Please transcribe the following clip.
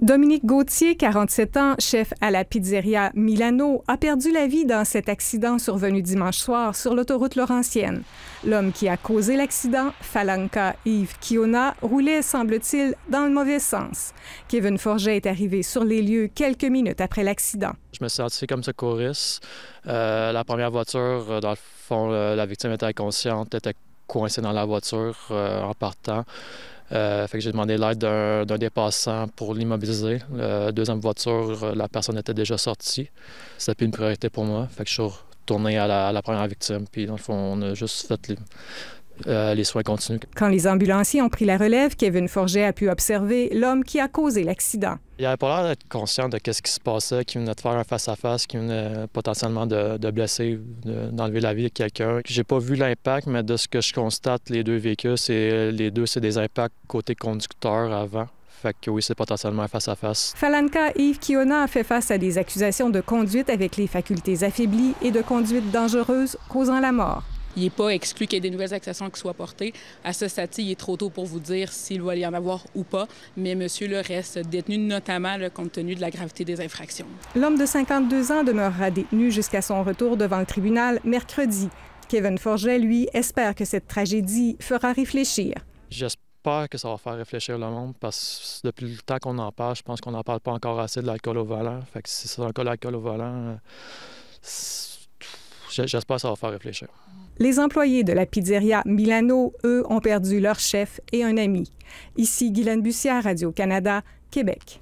Dominique Gauthier, 47 ans, chef à la pizzeria Milano, a perdu la vie dans cet accident survenu dimanche soir sur l'autoroute Laurentienne. L'homme qui a causé l'accident, Falanka Yves Kiona, roulait, semble-t-il, dans le mauvais sens. Kevin Forget est arrivé sur les lieux quelques minutes après l'accident. Je me suis senti comme secouriste. Euh, la première voiture, euh, dans le fond, euh, la victime était inconsciente, était coincée dans la voiture en partant. Euh, fait que j'ai demandé l'aide d'un dépassant pour l'immobiliser. Euh, deuxième voiture, euh, la personne était déjà sortie. C'était une priorité pour moi. Fait que je suis retourné à la, première victime. Puis dans le fond, on a juste fait euh, les soins continuent. Quand les ambulanciers ont pris la relève, Kevin Forget a pu observer l'homme qui a causé l'accident. Il avait pas l'air d'être conscient de ce qui se passait, qui venait de faire un face-à-face, qui venait potentiellement de, blesser, d'enlever la vie de quelqu'un. J'ai pas vu l'impact, mais de ce que je constate, les deux véhicules, c'est les deux, c'est des impacts côté conducteur avant. Fait que oui, c'est potentiellement un face à face. Falanka Yves Kiona a fait face à des accusations de conduite avec les facultés affaiblies et de conduite dangereuse causant la mort il n'est pas exclu qu'il y ait des nouvelles accusations qui soient portées. À ce stade il est trop tôt pour vous dire s'il va y en avoir ou pas, mais monsieur le reste détenu, notamment compte tenu de la gravité des infractions. L'homme de 52 ans demeurera détenu jusqu'à son retour devant le tribunal mercredi. Kevin Forget, lui, espère que cette tragédie fera réfléchir. J'espère que ça va faire réfléchir le monde parce que depuis le temps qu'on en parle, je pense qu'on n'en parle pas encore assez de l'alcool au volant. Fait que si c'est encore l'alcool au volant, euh, j'espère que ça va faire réfléchir. Les employés de la pizzeria Milano, eux, ont perdu leur chef et un ami. Ici, Guylaine Bussière, Radio-Canada, Québec.